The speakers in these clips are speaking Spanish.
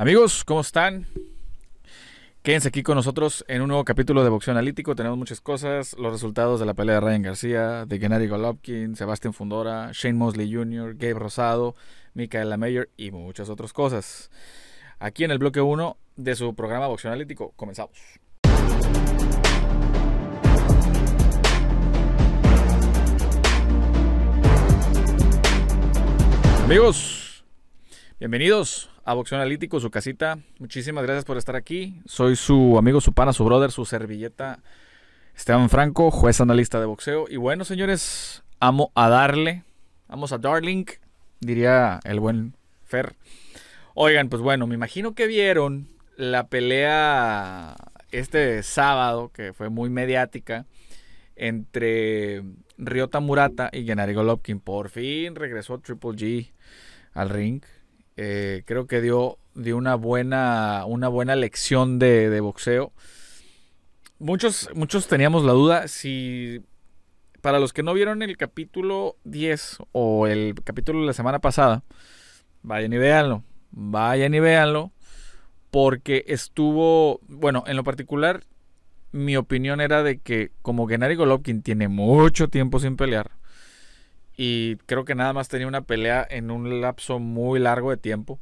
Amigos, ¿cómo están? Quédense aquí con nosotros en un nuevo capítulo de Boxeo Analítico. Tenemos muchas cosas, los resultados de la pelea de Ryan García, de Gennady Golovkin, Sebastián Fundora, Shane Mosley Jr., Gabe Rosado, Micaela Mayer y muchas otras cosas. Aquí en el bloque 1 de su programa Boxeo Analítico, comenzamos. Amigos, bienvenidos a Boxeo Analítico, su casita. Muchísimas gracias por estar aquí. Soy su amigo, su pana, su brother, su servilleta, Esteban Franco, juez analista de boxeo. Y bueno, señores, amo a darle. Vamos a Darling, diría el buen Fer. Oigan, pues bueno, me imagino que vieron la pelea este sábado, que fue muy mediática, entre Ryota Murata y Gennady Golovkin. Por fin regresó Triple G al ring. Eh, creo que dio, una, buena, una buena lección de, boxeo. Muchos, muchos teníamos la duda si, para los que no vieron el capítulo 10 o el capítulo de la semana pasada, vayan y véanlo, vayan y véanlo, porque estuvo, bueno, en lo particular, mi opinión era de que como Gennady Golovkin tiene mucho tiempo sin pelear, y creo que nada más tenía una pelea en un lapso muy largo de tiempo.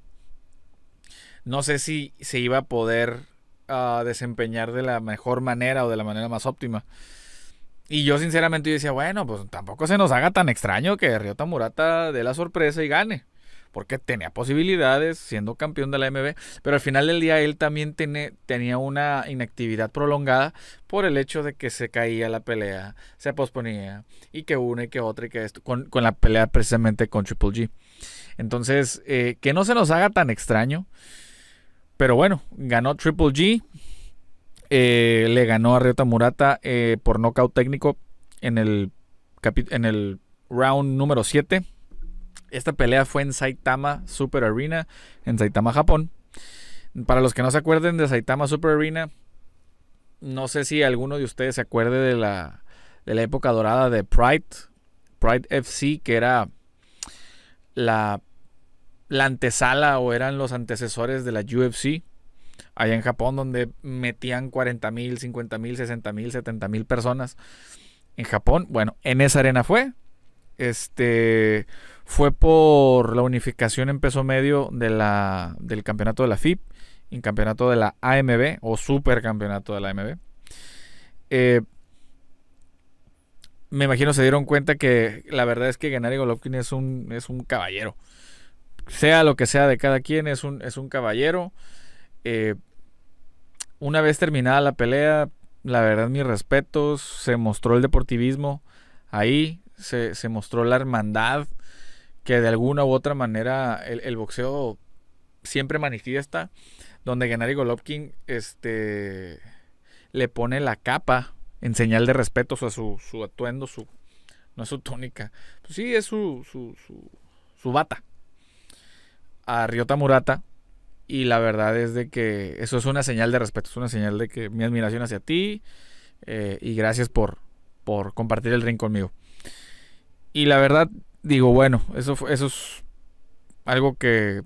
No sé si se iba a poder ah, desempeñar de la mejor manera o de la manera más óptima. Y yo sinceramente decía, bueno, pues tampoco se nos haga tan extraño que Ryota Murata dé la sorpresa y gane porque tenía posibilidades siendo campeón de la MB, pero al final del día él también tiene, tenía una inactividad prolongada por el hecho de que se caía la pelea, se posponía, y que una y que otra y que esto, con, la pelea precisamente con Triple G. Entonces, eh, que no se nos haga tan extraño, pero bueno, ganó Triple G, eh, le ganó a Ryota Murata eh, por nocaut técnico en el, en el round número 7. Esta pelea fue en Saitama Super Arena, en Saitama, Japón. Para los que no se acuerden de Saitama Super Arena, no sé si alguno de ustedes se acuerde de la, de la época dorada de Pride, Pride FC, que era la, la antesala o eran los antecesores de la UFC allá en Japón, donde metían 40 mil, 50 mil, 60 mil, 70 mil personas en Japón. Bueno, en esa arena fue. Este fue por la unificación en peso medio de la, del campeonato de la FIP y campeonato de la AMB o supercampeonato de la AMB. Eh, me imagino se dieron cuenta que la verdad es que Gennady Golovkin es un, es un caballero. Sea lo que sea de cada quien, es un, es un caballero. Eh, una vez terminada la pelea, la verdad mis respetos, se mostró el deportivismo ahí, se, se mostró la hermandad que de alguna u otra manera el, boxeo siempre manifiesta, donde Gennady Golovkin este, le pone la capa en señal de respeto, A su, su atuendo, su, no es su túnica, pues sí, es su, su, su, bata a Ryota Murata. Y la verdad es de que eso es una señal de respeto, es una señal de que mi admiración hacia ti eh, y gracias por, por compartir el ring conmigo. Y la verdad, digo, bueno, eso, eso es algo que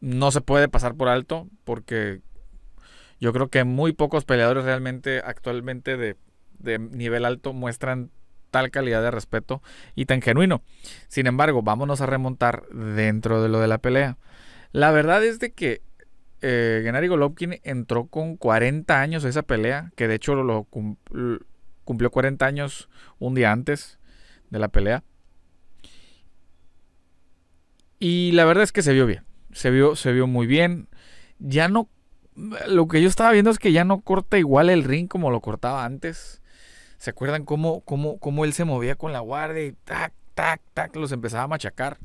no se puede pasar por alto porque yo creo que muy pocos peleadores realmente actualmente de, nivel alto muestran tal calidad de respeto y tan genuino. Sin embargo, vámonos a remontar dentro de lo de la pelea. La verdad es de que eh, Gennady Golovkin entró con 40 años a esa pelea, que de hecho lo, cumplió 40 años un día antes de la pelea. Y la verdad es que se vio bien. Se vio, se vio muy bien. Ya no. Lo que yo estaba viendo es que ya no corta igual el ring como lo cortaba antes. ¿Se acuerdan cómo, cómo, cómo él se movía con la guardia y tac, tac, tac? Los empezaba a machacar.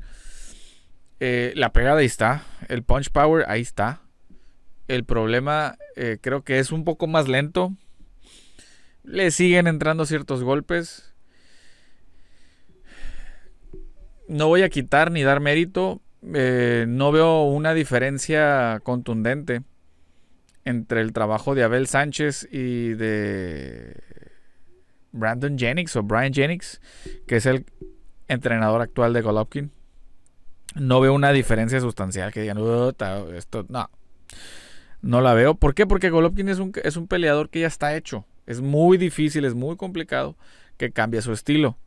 Eh, la pegada ahí está. El punch power ahí está. El problema eh, creo que es un poco más lento. Le siguen entrando ciertos golpes. no voy a quitar ni dar mérito. Eh, no veo una diferencia contundente entre el trabajo de Abel Sánchez y de Brandon Jennings o Brian Jennings, que es el entrenador actual de Golovkin. No veo una diferencia sustancial que digan, esto no. No la veo. ¿Por qué? Porque Golovkin es un, es un peleador que ya está hecho. Es muy difícil, es muy complicado que cambie su estilo.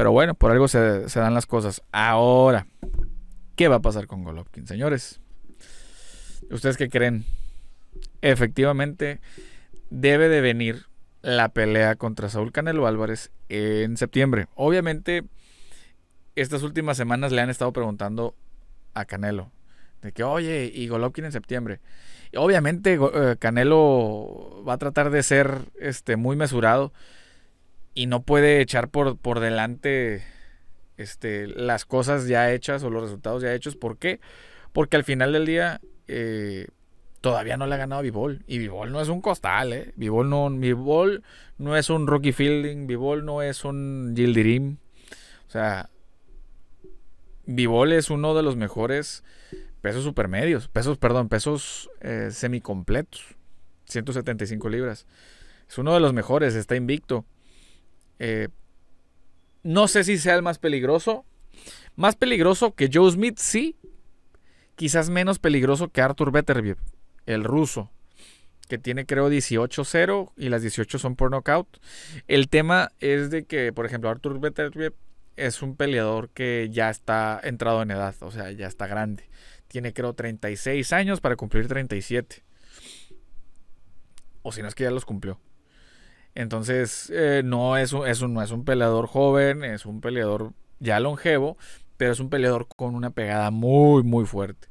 Pero bueno, por algo se, dan las cosas. Ahora, ¿qué va a pasar con Golovkin, señores? ¿Ustedes qué creen? Efectivamente, debe de venir la pelea contra Saúl Canelo Álvarez en septiembre. Obviamente, estas últimas semanas le han estado preguntando a Canelo. De que, oye, y Golovkin en septiembre. obviamente eh, Canelo va a tratar de ser este, muy mesurado y no puede echar por, por delante este, las cosas ya hechas o los resultados ya hechos. ¿Por qué? Porque al final del día eh, todavía no le ha ganado Vivol. Y Vivol no es un costal, ¿eh? Vivol no, no es un Rocky Fielding, Vivol no es un Gildirim. O sea, Vivol es uno de los mejores pesos supermedios, pesos, perdón, pesos eh, semicompletos, 175 libras. Es uno de los mejores, está invicto. Eh, no sé si sea el más peligroso. Más peligroso que Joe Smith, sí. Quizás menos peligroso que Arthur Beterbiev, el ruso, que tiene creo 18-0 y las 18 son por nocaut. El tema es de que, por ejemplo, Arthur Beterbiev es un peleador que ya está entrado en edad, o sea, ya está grande. Tiene creo 36 años para cumplir 37. O si no es que ya los cumplió. Entonces, eh, no es un, no es un peleador joven, es un peleador ya longevo, pero es un peleador con una pegada muy, muy fuerte.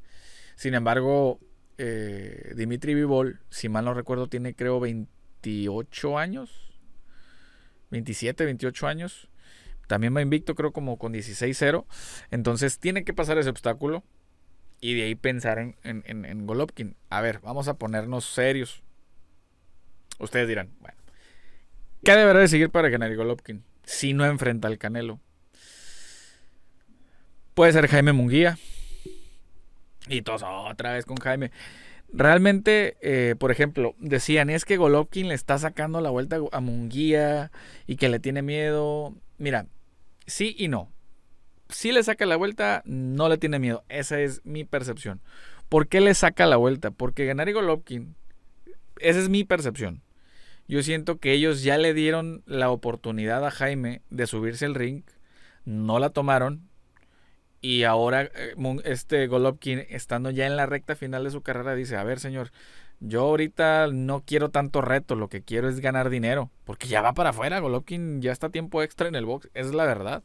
Sin embargo, eh, Dimitri Vivol, si mal no recuerdo, tiene creo 28 años, 27, 28 años. También me invicto, creo, como con 16-0. Entonces, tiene que pasar ese obstáculo y de ahí pensar en, en, en Golovkin. A ver, vamos a ponernos serios. Ustedes dirán, bueno ¿Qué deberá de seguir para ganar Golovkin? Si no enfrenta al Canelo. Puede ser Jaime Munguía. Y todos otra vez con Jaime. Realmente, eh, por ejemplo, decían, es que Golovkin le está sacando la vuelta a Munguía y que le tiene miedo. Mira, sí y no. Si le saca la vuelta, no le tiene miedo. Esa es mi percepción. ¿Por qué le saca la vuelta? Porque ganar Golovkin, esa es mi percepción. Yo siento que ellos ya le dieron la oportunidad a Jaime de subirse el ring, no la tomaron. Y ahora eh, este Golovkin, estando ya en la recta final de su carrera, dice, a ver señor, yo ahorita no quiero tanto reto, lo que quiero es ganar dinero, porque ya va para afuera, Golovkin ya está tiempo extra en el box, es la verdad.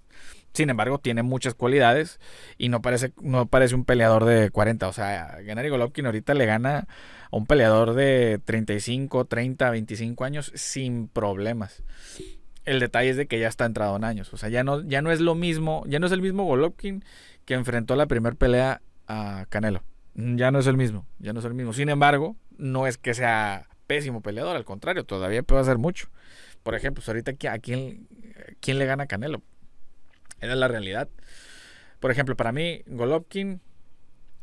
Sin embargo, tiene muchas cualidades y no parece, no parece un peleador de 40. O sea, Gennady Golovkin ahorita le gana a un peleador de 35, 30, 25 años sin problemas. El detalle es de que ya está entrado en años. O sea, ya no, ya no es lo mismo, ya no es el mismo Golovkin que enfrentó la primera pelea a Canelo. Ya no es el mismo, ya no es el mismo. Sin embargo, no es que sea pésimo peleador, al contrario, todavía puede hacer mucho. Por ejemplo, pues ahorita, ¿a quién, a quién le gana Canelo? Era la realidad. Por ejemplo, para mí, Golovkin,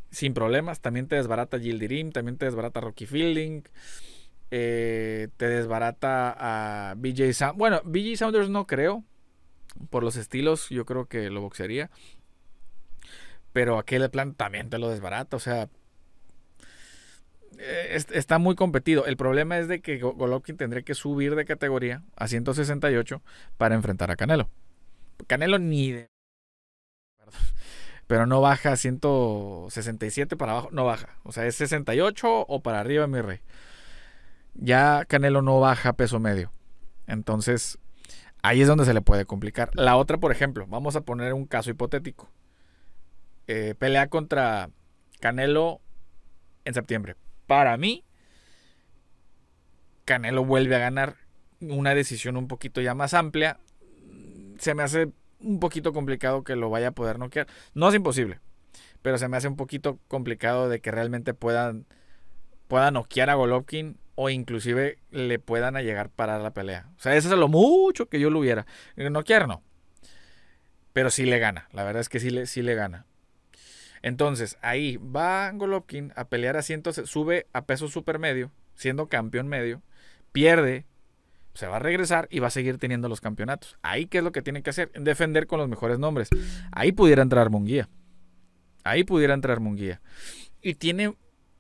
sin problemas, también te desbarata Gildirim, también te desbarata Rocky Fielding, eh, te desbarata a BJ Saunders. Bueno, BJ Saunders no creo, por los estilos, yo creo que lo boxearía. Pero aquel plan también te lo desbarata, o sea, eh, está muy competido. El problema es de que Golovkin tendría que subir de categoría a 168 para enfrentar a Canelo. Canelo ni de... Pero no baja 167 para abajo, no baja. O sea, es 68 o para arriba, mi rey. Ya Canelo no baja peso medio. Entonces, ahí es donde se le puede complicar. La otra, por ejemplo, vamos a poner un caso hipotético. Eh, pelea contra Canelo en septiembre. Para mí, Canelo vuelve a ganar una decisión un poquito ya más amplia, se me hace un poquito complicado que lo vaya a poder noquear. No es imposible, pero se me hace un poquito complicado de que realmente puedan pueda noquear a Golovkin o inclusive le puedan llegar a parar la pelea. O sea, eso es lo mucho que yo lo hubiera. Noquear no. Pero sí le gana. La verdad es que sí le, le gana. Entonces, ahí va Golovkin a pelear a 100, sube a peso supermedio, siendo campeón medio, pierde se va a regresar y va a seguir teniendo los campeonatos. Ahí, ¿qué es lo que tiene que hacer? Defender con los mejores nombres. Ahí pudiera entrar Munguía. Ahí pudiera entrar Munguía. Y tiene,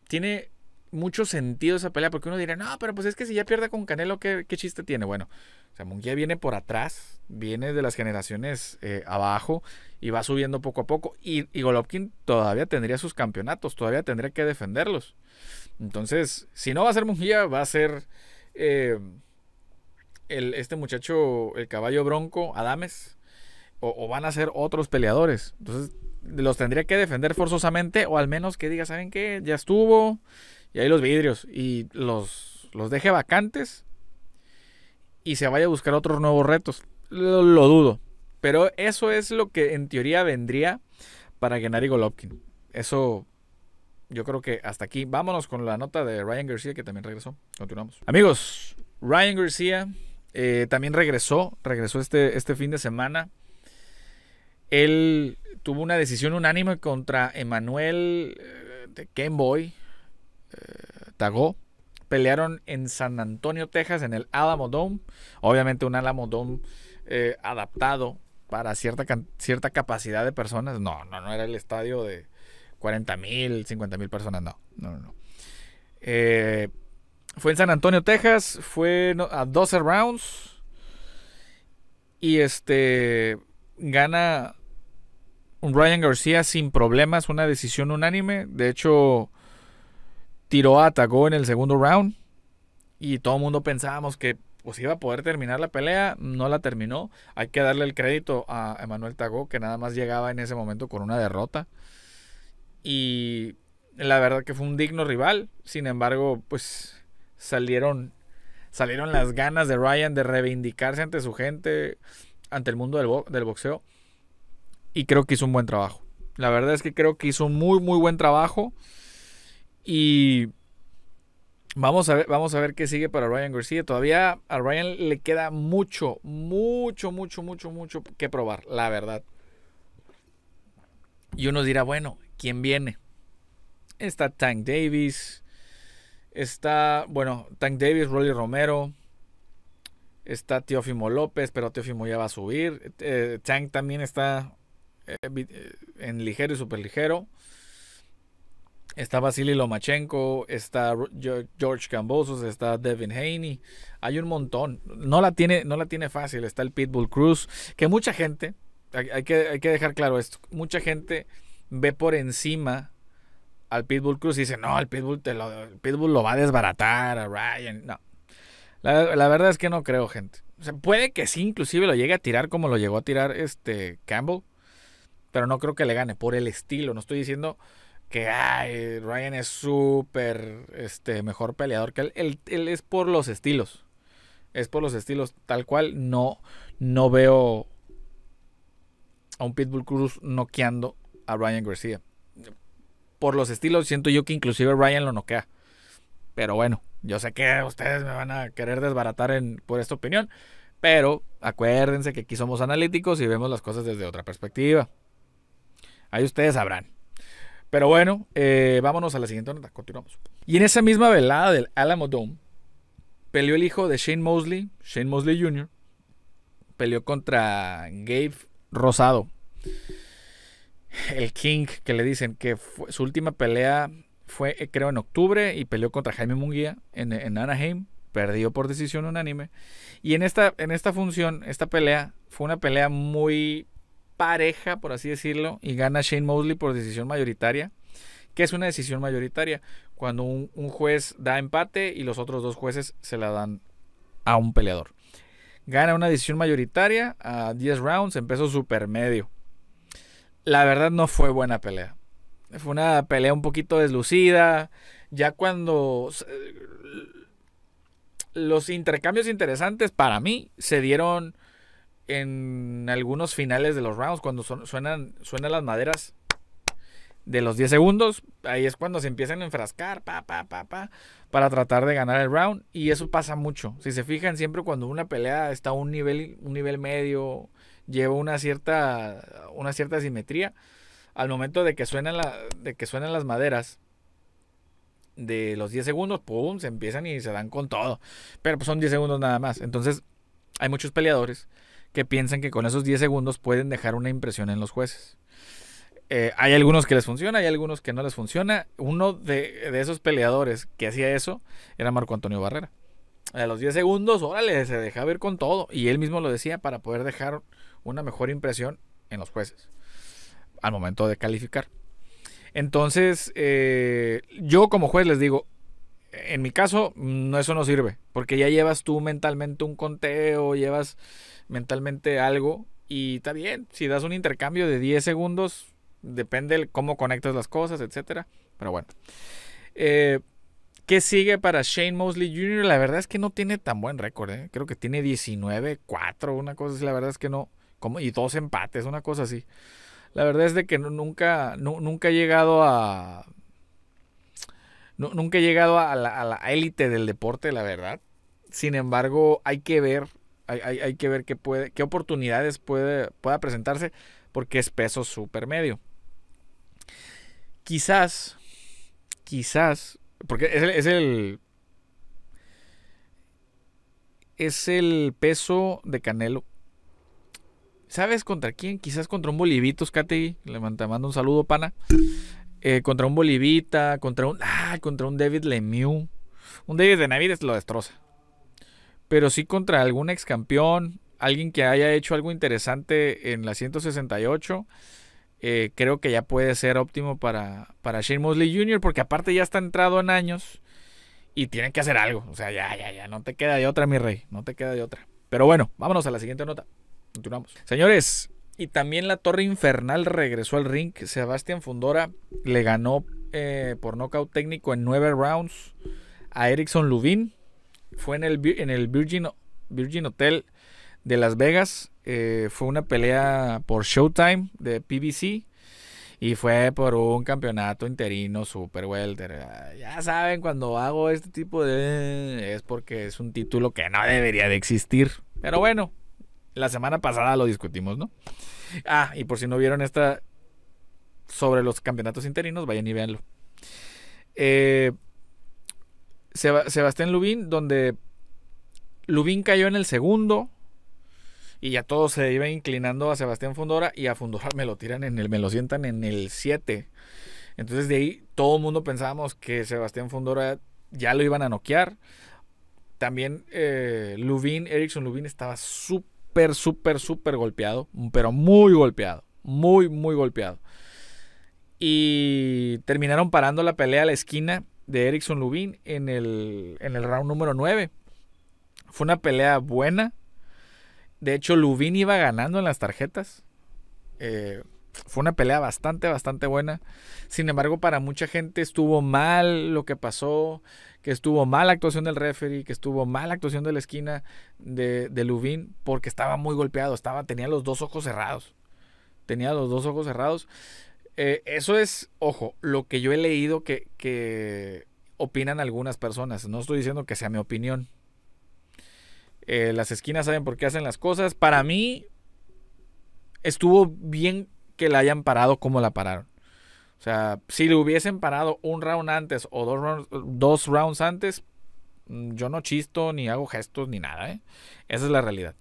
tiene mucho sentido esa pelea, porque uno dirá, no, pero pues es que si ya pierde con Canelo, ¿qué, chiste tiene? Bueno, o sea, Munguía viene por atrás, viene de las generaciones eh, abajo y va subiendo poco a poco. Y, Golovkin todavía tendría sus campeonatos, todavía tendría que defenderlos. Entonces, si no va a ser Munguía, va a ser... Eh, este muchacho, el caballo bronco, Adames, o, van a ser otros peleadores. Entonces, los tendría que defender forzosamente, o al menos que diga, ¿saben qué? Ya estuvo, y ahí los vidrios, y los, los deje vacantes, y se vaya a buscar otros nuevos retos. Lo, dudo. Pero eso es lo que en teoría vendría para Gennady Golovkin. Eso yo creo que hasta aquí. Vámonos con la nota de Ryan García, que también regresó. Continuamos. Amigos, Ryan García eh, también regresó, regresó este, este fin de semana. Él tuvo una decisión unánime contra Emanuel eh, de Game Boy, eh, Tagó. Pelearon en San Antonio, Texas, en el Alamo Dome. Obviamente un Alamo Dome adaptado para cierta, cierta capacidad de personas. No, no, no era el estadio de 40 mil, 50 mil personas, no, no, no. Eh, fue en San Antonio, Texas. Fue a 12 rounds. Y este. Gana Un Ryan García sin problemas. Una decisión unánime. De hecho, tiró, Tagó en el segundo round. Y todo el mundo pensábamos que pues iba a poder terminar la pelea, no la terminó. Hay que darle el crédito a Emanuel Tagó, que nada más llegaba en ese momento con una derrota. Y la verdad que fue un digno rival. Sin embargo, pues salieron, salieron las ganas de Ryan de reivindicarse ante su gente, ante el mundo del, boxeo. Y creo que hizo un buen trabajo. La verdad es que creo que hizo un muy, muy buen trabajo. Y Vamos a ver, vamos a ver qué sigue para Ryan García. Todavía a Ryan le queda mucho, mucho, mucho, mucho, mucho que probar, la verdad. Y uno dirá, bueno, ¿quién viene? Está Tank Davis, Está, bueno, Tank Davis, Rolly Romero. Está Teófimo López, pero Teófimo ya va a subir. Eh, Tank también está eh, eh, en ligero y super ligero. Está Vasily Lomachenko, está George Cambosos, está Devin Haney. Hay un montón. No la tiene, no la tiene fácil. Está el Pitbull Cruz. Que mucha gente, hay, hay, que, hay que dejar claro esto, mucha gente ve por encima al Pitbull Cruz y dice, no, el Pitbull, te lo, Pitbull lo va a desbaratar a Ryan. No. La, verdad es que no creo, gente. O sea, puede que sí, inclusive lo llegue a tirar como lo llegó a tirar este Campbell. Pero no creo que le gane por el estilo. No estoy diciendo que ay, Ryan es súper este, mejor peleador que él. él. es por los estilos. Es por los estilos. Tal cual no, no veo a un Pitbull Cruz noqueando a Ryan García por los estilos, siento yo que inclusive Ryan lo noquea. Pero bueno, yo sé que ustedes me van a querer desbaratar en, por esta opinión, pero acuérdense que aquí somos analíticos y vemos las cosas desde otra perspectiva. Ahí ustedes sabrán. Pero bueno, eh, vámonos a la siguiente nota, continuamos. Y en esa misma velada del Alamo Dome, peleó el hijo de Shane Mosley, Shane Mosley Jr., peleó contra Gabe Rosado el King, que le dicen que su última pelea fue, eh, creo, en octubre y peleó contra Jaime Munguía en, Anaheim. Perdió por decisión unánime. Y en esta, en esta función, esta pelea, fue una pelea muy pareja, por así decirlo, y gana Shane Mosley por decisión mayoritaria. que es una decisión mayoritaria? Cuando un, juez da empate y los otros dos jueces se la dan a un peleador. Gana una decisión mayoritaria a 10 rounds en peso supermedio la verdad no fue buena pelea. Fue una pelea un poquito deslucida. Ya cuando eh, los intercambios interesantes para mí se dieron en algunos finales de los rounds, cuando suenan, las maderas de los 10 segundos, ahí es cuando se empiezan a enfrascar, pa, pa, pa, pa, para tratar de ganar el round. Y eso pasa mucho. Si se fijan, siempre cuando una pelea está a un nivel, un nivel medio, lleva una cierta, una cierta simetría. Al momento de que suenan, la, de que las maderas de los 10 segundos, ¡pum! Se empiezan y se dan con todo. Pero pues, son 10 segundos nada más. Entonces, hay muchos peleadores que piensan que con esos 10 segundos pueden dejar una impresión en los jueces. Eh, hay algunos que les funciona, hay algunos que no les funciona. Uno de esos peleadores que hacía eso era Marco Antonio Barrera a los 10 segundos, órale, se deja ver con todo. Y él mismo lo decía para poder dejar una mejor impresión en los jueces al momento de calificar. Entonces, eh, yo como juez les digo, en mi caso, no, eso no sirve, porque ya llevas tú mentalmente un conteo, llevas mentalmente algo, y está bien, si das un intercambio de 10 segundos, depende cómo conectas las cosas, etcétera. Pero bueno. Eh, ¿Qué sigue para Shane Mosley Jr.? La verdad es que no tiene tan buen récord, ¿eh? creo que tiene 19-4, una cosa así, la verdad es que no, como, y dos empates, una cosa así. La verdad es de que nunca, no, nunca he llegado a... nunca he llegado a la élite del deporte, la verdad. Sin embargo, hay que ver, hay, que ver qué, puede, qué oportunidades puede, pueda presentarse, porque es peso súper medio. Quizás, quizás porque es el, es el. peso de Canelo. ¿Sabes contra quién? Quizás contra un Bolivito, Katy. Le mando un saludo, pana. Eh, contra un Bolivita, contra un. Ah, contra un David Lemieux. Un David de Navides lo destroza. Pero sí contra algún ex campeón. Alguien que haya hecho algo interesante en la 168 eh, creo que ya puede ser óptimo para, para Shane Mosley Jr., porque aparte ya está entrado en años y tiene que hacer algo. O sea, ya, ya, ya, no te queda de otra, mi rey, no te queda de otra. Pero bueno, vámonos a la siguiente nota. Continuamos. Señores, y también la Torre Infernal regresó al ring. Sebastián Fundora le ganó eh, por nocaut técnico en nueve rounds a Erickson Lubin. Fue en el, en el Virgin Hotel de Las Vegas. Eh, fue una pelea por Showtime de PBC. Y fue por un campeonato interino super welter. Ya saben, cuando hago este tipo de... Es porque es un título que no debería de existir. Pero bueno, la semana pasada lo discutimos, ¿no? Ah, y por si no vieron esta sobre los campeonatos interinos, vayan y véanlo. Eh, Sebastián Lubín, donde Lubín cayó en el segundo, y ya todos se iban inclinando a Sebastián Fundora y a Fundora me lo tiran en el, me lo sientan en el 7. Entonces de ahí todo el mundo pensábamos que Sebastián Fundora ya lo iban a noquear. También eh, Lubin, Erickson Lubin estaba súper, súper, súper golpeado, pero muy golpeado, muy, muy golpeado. Y terminaron parando la pelea a la esquina de Erickson Lubin en el, en el round número 9. Fue una pelea buena, de hecho, Lubin iba ganando en las tarjetas. Eh, fue una pelea bastante, bastante buena. Sin embargo, para mucha gente estuvo mal lo que pasó, que estuvo mal la actuación del referee, que estuvo mal la actuación de la esquina de, de Lubin, porque estaba muy golpeado, estaba, tenía los dos ojos cerrados. Tenía los dos ojos cerrados. Eh, eso es, ojo, lo que yo he leído que, que opinan algunas personas. No estoy diciendo que sea mi opinión, eh, las esquinas saben por qué hacen las cosas. Para mí, estuvo bien que la hayan parado como la pararon. O sea, si le hubiesen parado un round antes o dos rounds, dos rounds antes, mm, yo no chisto, ni hago gestos, ni nada. ¿eh? Esa es la realidad.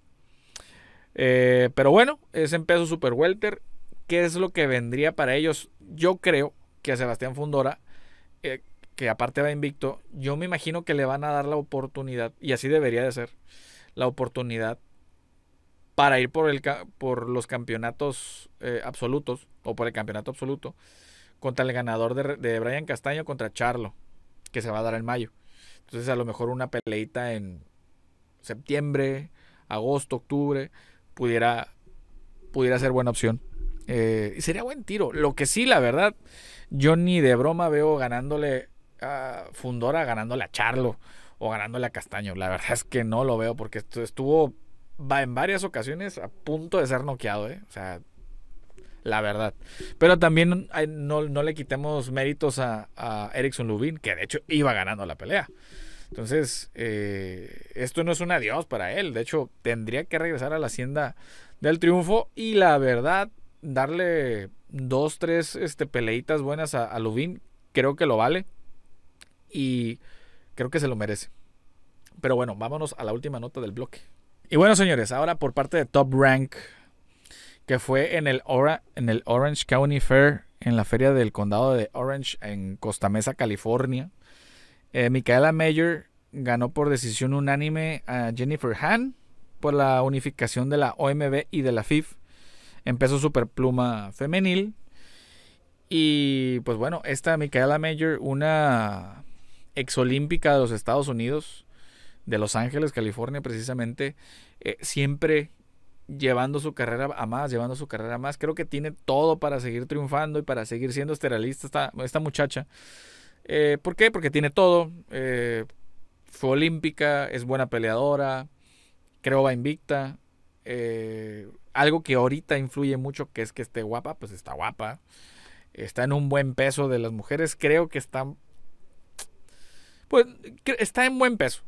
Eh, pero bueno, es en peso super welter. ¿Qué es lo que vendría para ellos? Yo creo que a Sebastián Fundora que aparte va invicto, yo me imagino que le van a dar la oportunidad, y así debería de ser, la oportunidad para ir por, el, por los campeonatos eh, absolutos, o por el campeonato absoluto, contra el ganador de, Brian Castaño contra Charlo, que se va a dar en mayo. Entonces a lo mejor una peleita en septiembre, agosto, octubre, pudiera, pudiera ser buena opción. Eh, y sería buen tiro. Lo que sí, la verdad, yo ni de broma veo ganándole Fundora ganándole a Charlo o ganándole a Castaño. La verdad es que no lo veo porque estuvo va en varias ocasiones a punto de ser noqueado, ¿eh? O sea, la verdad. Pero también no, le quitemos méritos a, Erickson Lubin, que de hecho iba ganando la pelea. Entonces, eh, esto no es un adiós para él. De hecho, tendría que regresar a la hacienda del triunfo y la verdad, darle dos, tres este, peleitas buenas a, a Lubin, creo que lo vale y creo que se lo merece. Pero bueno, vámonos a la última nota del bloque. Y bueno, señores, ahora por parte de Top Rank, que fue en el, en el Orange County Fair, en la feria del condado de Orange, en Costa Mesa, California. Eh, Micaela Mayer ganó por decisión unánime a Jennifer Hahn por la unificación de la OMB y de la FIF empezó peso superpluma femenil. Y pues bueno, esta Micaela Mayer, una exolímpica de los Estados Unidos, de Los Ángeles, California precisamente, eh, siempre llevando su carrera a más, llevando su carrera a más. Creo que tiene todo para seguir triunfando y para seguir siendo esterilista esta, esta muchacha. Eh, ¿Por qué? Porque tiene todo. Eh, fue olímpica, es buena peleadora, creo va invicta. algo que ahorita influye mucho, que es que esté guapa, pues está guapa. Está en un buen peso de las mujeres. Creo que está pues está en buen peso.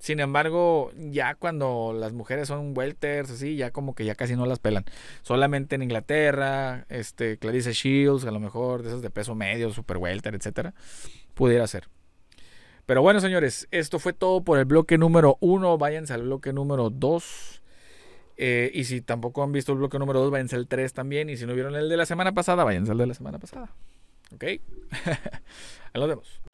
Sin embargo, ya cuando las mujeres son welters, así, ya como que ya casi no las pelan. Solamente en Inglaterra, este, Clarice Shields, a lo mejor de esas de peso medio, super welter, etcétera, pudiera ser. Pero bueno, señores, esto fue todo por el bloque número uno. Váyanse al bloque número 2. Eh, y si tampoco han visto el bloque número 2, váyanse al 3 también. Y si no vieron el de la semana pasada, váyanse al de la semana pasada. ¿Ok? Ahí nos vemos.